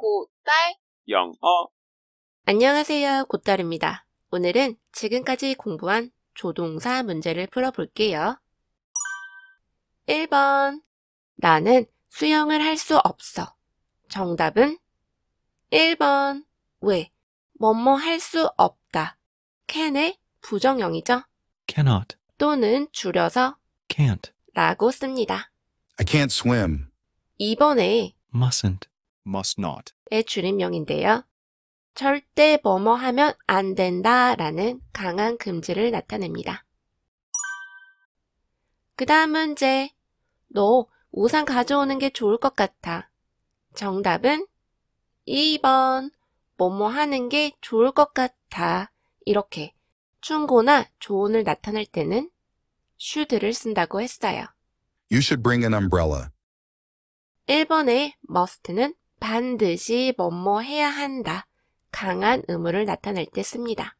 고딸 영어 안녕하세요 고딸입니다. 오늘은 지금까지 공부한 조동사 문제를 풀어볼게요. 1번 나는 수영을 할 수 없어. 정답은 1번 왜 뭐뭐 할 수 없다. can의 부정형이죠. cannot 또는 줄여서 can't 라고 씁니다. I can't swim. 2번에 mustn't must not의 줄임명인데요. 절대 뭐뭐 하면 안 된다 라는 강한 금지를 나타냅니다. 그 다음 문제. 너 우산 가져오는 게 좋을 것 같아. 정답은 2번. 뭐뭐 하는 게 좋을 것 같아. 이렇게 충고나 조언을 나타낼 때는 should를 쓴다고 했어요. You should bring an umbrella. 1번의 must는 반드시 뭐뭐 해야 한다. 강한 의무를 나타낼 때 씁니다.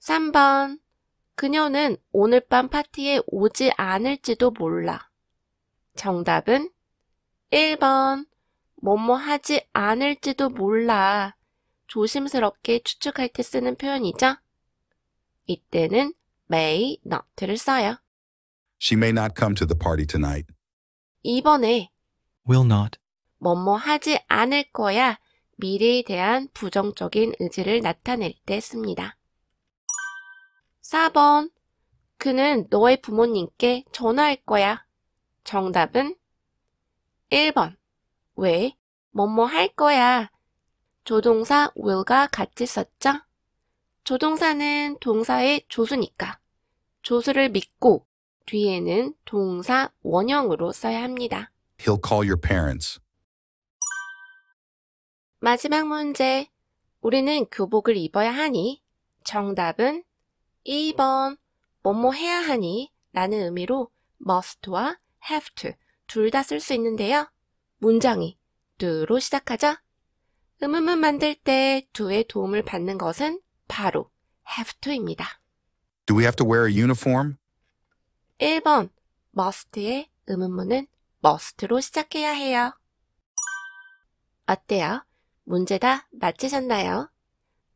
3번. 그녀는 오늘 밤 파티에 오지 않을지도 몰라. 정답은 1번. 뭐뭐 하지 않을지도 몰라. 조심스럽게 추측할 때 쓰는 표현이죠. 이때는 may not를 써요. She may not come to the party tonight. 이번에 will not 뭐뭐 하지 않을 거야 미래에 대한 부정적인 의지를 나타낼 때 씁니다. 4번 그는 너의 부모님께 전화할 거야. 정답은 1번 왜? 뭐뭐 할 거야. 조동사 will과 같이 썼죠? 조동사는 동사의 조수니까 조수를 믿고 뒤에는 동사 원형으로 써야 합니다. He'll call your parents. 마지막 문제. 우리는 교복을 입어야 하니 정답은 2번 뭐뭐 해야 하니 라는 의미로 must와 have to 둘 다 쓸 수 있는데요. 문장이 do로 시작하죠. 음음음 만들 때 do의 도움을 받는 것은 바로 have to입니다. Do we have to wear a uniform? 1번 must의 음음문은 must로 시작해야 해요. 어때요? 문제 다맞치셨나요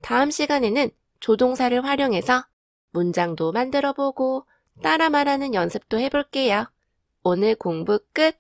다음 시간에는 조동사를 활용해서 문장도 만들어 보고 따라 말하는 연습도 해볼게요. 오늘 공부 끝!